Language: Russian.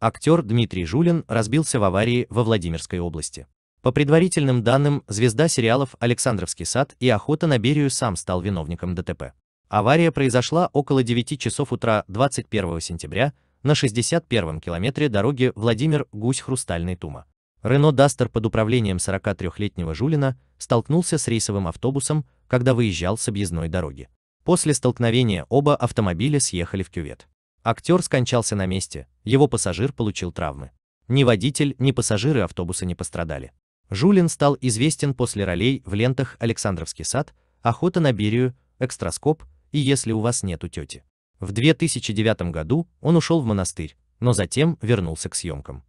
Актер Дмитрий Жулин разбился в аварии во Владимирской области. По предварительным данным, звезда сериалов «Александровский сад» и «Охота на Берию» сам стал виновником ДТП. Авария произошла около 9 часов утра 21 сентября на 61-м километре дороги Владимир-Гусь-Хрустальный Тума. Рено Дастер под управлением 43-летнего Жулина столкнулся с рейсовым автобусом, когда выезжал с объездной дороги. После столкновения оба автомобиля съехали в кювет. Актер скончался на месте, его пассажир получил травмы. Ни водитель, ни пассажиры автобуса не пострадали. Жулин стал известен после ролей в лентах «Александровский сад», «Охота на Берию», «Экстраскоп» и «Если у вас нету тети». В 2009 году он ушел в монастырь, но затем вернулся к съемкам.